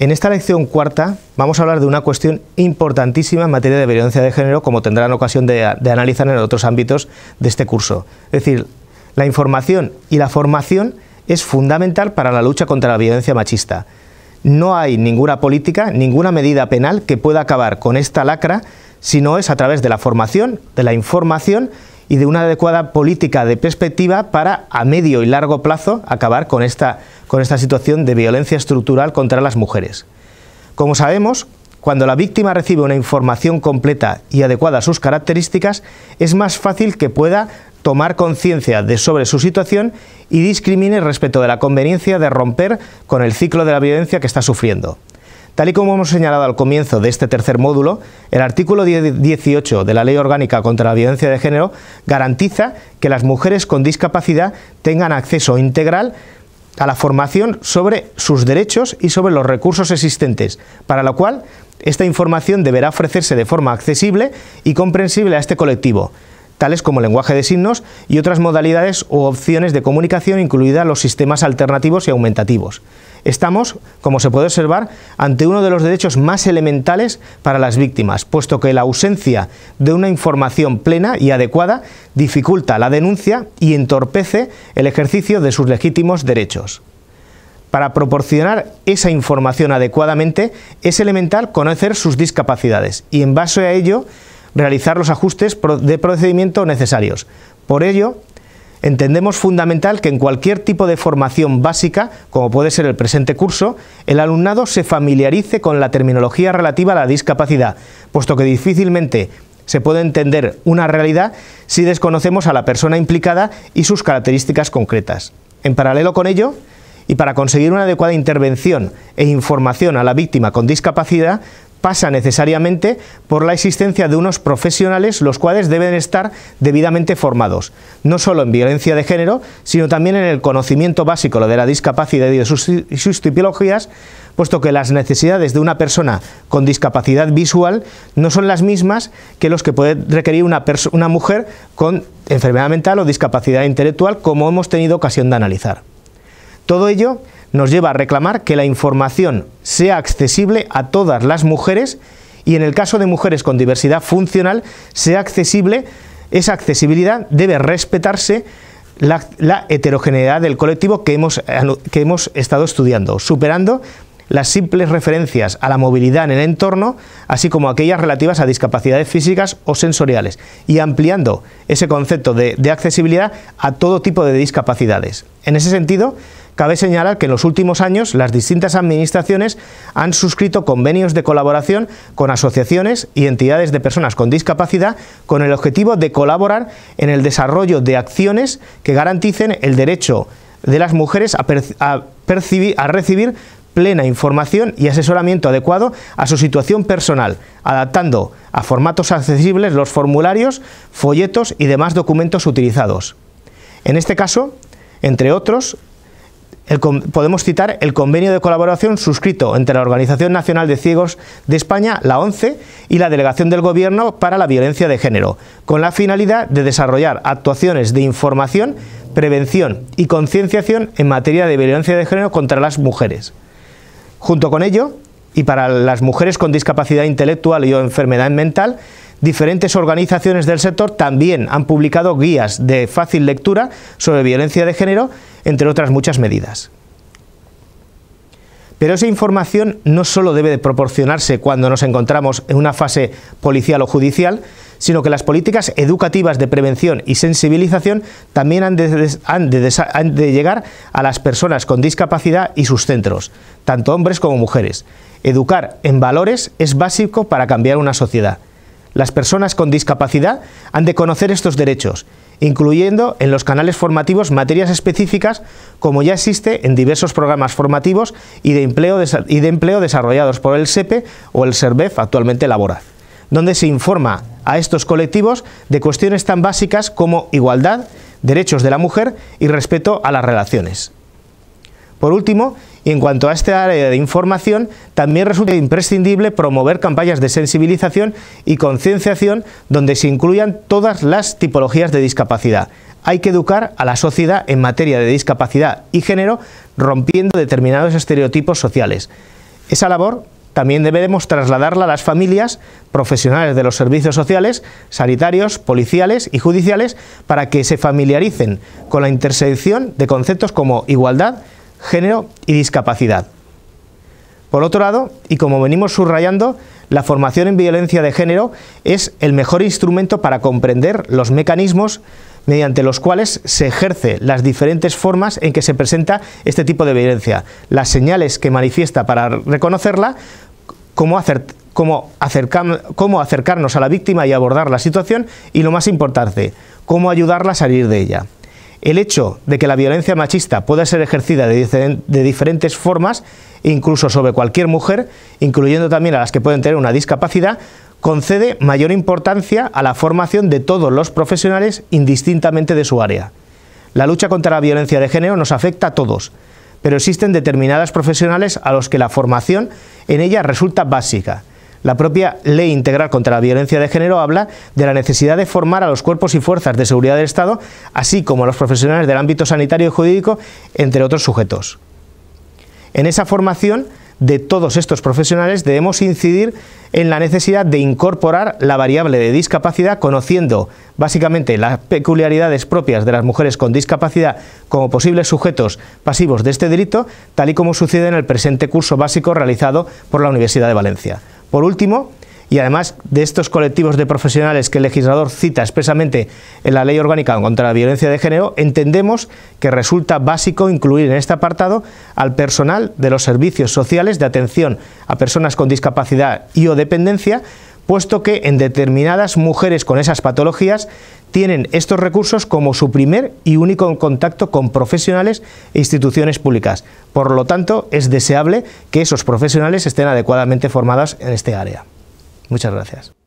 En esta lección cuarta vamos a hablar de una cuestión importantísima en materia de violencia de género, como tendrán ocasión de, analizar en otros ámbitos de este curso. Es decir, la información y la formación es fundamental para la lucha contra la violencia machista. No hay ninguna política, ninguna medida penal que pueda acabar con esta lacra si no es a través de la formación, de la información y de una adecuada política de perspectiva para, a medio y largo plazo, acabar con esta, con esta situación de violencia estructural contra las mujeres. Como sabemos, cuando la víctima recibe una información completa y adecuada a sus características, es más fácil que pueda tomar conciencia de sobre su situación y discrimine respecto de la conveniencia de romper con el ciclo de la violencia que está sufriendo. Tal y como hemos señalado al comienzo de este tercer módulo, el artículo 18 de la Ley Orgánica contra la Violencia de Género garantiza que las mujeres con discapacidad tengan acceso integral a la formación sobre sus derechos y sobre los recursos existentes, para lo cual esta información deberá ofrecerse de forma accesible y comprensible a este colectivo, tales como lenguaje de signos y otras modalidades o opciones de comunicación, incluidas los sistemas alternativos y aumentativos. Estamos, como se puede observar, ante uno de los derechos más elementales para las víctimas, puesto que la ausencia de una información plena y adecuada dificulta la denuncia y entorpece el ejercicio de sus legítimos derechos. Para proporcionar esa información adecuadamente es elemental conocer sus discapacidades y en base a ello realizar los ajustes de procedimiento necesarios. Por ello, entendemos fundamental que en cualquier tipo de formación básica, como puede ser el presente curso, el alumnado se familiarice con la terminología relativa a la discapacidad, puesto que difícilmente se puede entender una realidad si desconocemos a la persona implicada y sus características concretas. En paralelo con ello, y para conseguir una adecuada intervención e información a la víctima con discapacidad, pasa necesariamente por la existencia de unos profesionales los cuales deben estar debidamente formados, no solo en violencia de género, sino también en el conocimiento básico de la discapacidad y de sus, tipologías, puesto que las necesidades de una persona con discapacidad visual no son las mismas que los que puede requerir una mujer con enfermedad mental o discapacidad intelectual, como hemos tenido ocasión de analizar. Todo ello nos lleva a reclamar que la información sea accesible a todas las mujeres y en el caso de mujeres con diversidad funcional sea accesible, esa accesibilidad debe respetarse la, heterogeneidad del colectivo que hemos, estado estudiando, superando las simples referencias a la movilidad en el entorno, así como aquellas relativas a discapacidades físicas o sensoriales, y ampliando ese concepto de, de, accesibilidad a todo tipo de discapacidades. En ese sentido, Cabe señalar que en los últimos años las distintas administraciones han suscrito convenios de colaboración con asociaciones y entidades de personas con discapacidad con el objetivo de colaborar en el desarrollo de acciones que garanticen el derecho de las mujeres a, percibir, a recibir plena información y asesoramiento adecuado a su situación personal, adaptando a formatos accesibles los formularios, folletos y demás documentos utilizados. En este caso, entre otros, podemos citar el convenio de colaboración suscrito entre la Organización Nacional de Ciegos de España, la ONCE, y la Delegación del Gobierno para la Violencia de Género, con la finalidad de desarrollar actuaciones de información, prevención y concienciación en materia de violencia de género contra las mujeres. Junto con ello, y para las mujeres con discapacidad intelectual y o enfermedad mental, diferentes organizaciones del sector también han publicado guías de fácil lectura sobre violencia de género, entre otras muchas medidas. Pero esa información no solo debe proporcionarse cuando nos encontramos en una fase policial o judicial, sino que las políticas educativas de prevención y sensibilización también han de, llegar a las personas con discapacidad y sus centros, tanto hombres como mujeres. Educar en valores es básico para cambiar una sociedad. Las personas con discapacidad han de conocer estos derechos, incluyendo en los canales formativos materias específicas como ya existe en diversos programas formativos y de empleo, y de empleo desarrollados por el SEPE e o el SERBEF actualmente Labora, donde se informa a estos colectivos de cuestiones tan básicas como igualdad, derechos de la mujer y respeto a las relaciones. Por último, y en cuanto a este área de información, también resulta imprescindible promover campañas de sensibilización y concienciación donde se incluyan todas las tipologías de discapacidad. Hay que educar a la sociedad en materia de discapacidad y género, rompiendo determinados estereotipos sociales. Esa labor también deberemos trasladarla a las familias, profesionales de los servicios sociales, sanitarios, policiales y judiciales, para que se familiaricen con la intersección de conceptos como igualdad, género y discapacidad. Por otro lado, y como venimos subrayando, la formación en violencia de género es el mejor instrumento para comprender los mecanismos mediante los cuales se ejerce las diferentes formas en que se presenta este tipo de violencia, las señales que manifiesta para reconocerla, cómo, cómo acercarnos a la víctima y abordar la situación y, lo más importante, cómo ayudarla a salir de ella el hecho de que la violencia machista pueda ser ejercida de, diferentes formas, incluso sobre cualquier mujer, incluyendo también a las que pueden tener una discapacidad, concede mayor importancia a la formación de todos los profesionales indistintamente de su área. La lucha contra la violencia de género nos afecta a todos, pero existen determinadas profesionales a los que la formación en ella resulta básica la propia Ley Integral contra la Violencia de Género habla de la necesidad de formar a los cuerpos y fuerzas de seguridad del Estado, así como a los profesionales del ámbito sanitario y jurídico, entre otros sujetos. En esa formación de todos estos profesionales debemos incidir en la necesidad de incorporar la variable de discapacidad conociendo básicamente las peculiaridades propias de las mujeres con discapacidad como posibles sujetos pasivos de este delito, tal y como sucede en el presente curso básico realizado por la Universidad de Valencia. Por último, y además de estos colectivos de profesionales que el legislador cita expresamente en la Ley Orgánica contra la Violencia de Género, entendemos que resulta básico incluir en este apartado al personal de los servicios sociales de atención a personas con discapacidad y o dependencia, puesto que en determinadas mujeres con esas patologías tienen estos recursos como su primer y único contacto con profesionales e instituciones públicas. Por lo tanto, es deseable que esos profesionales estén adecuadamente formados en este área. Muchas gracias.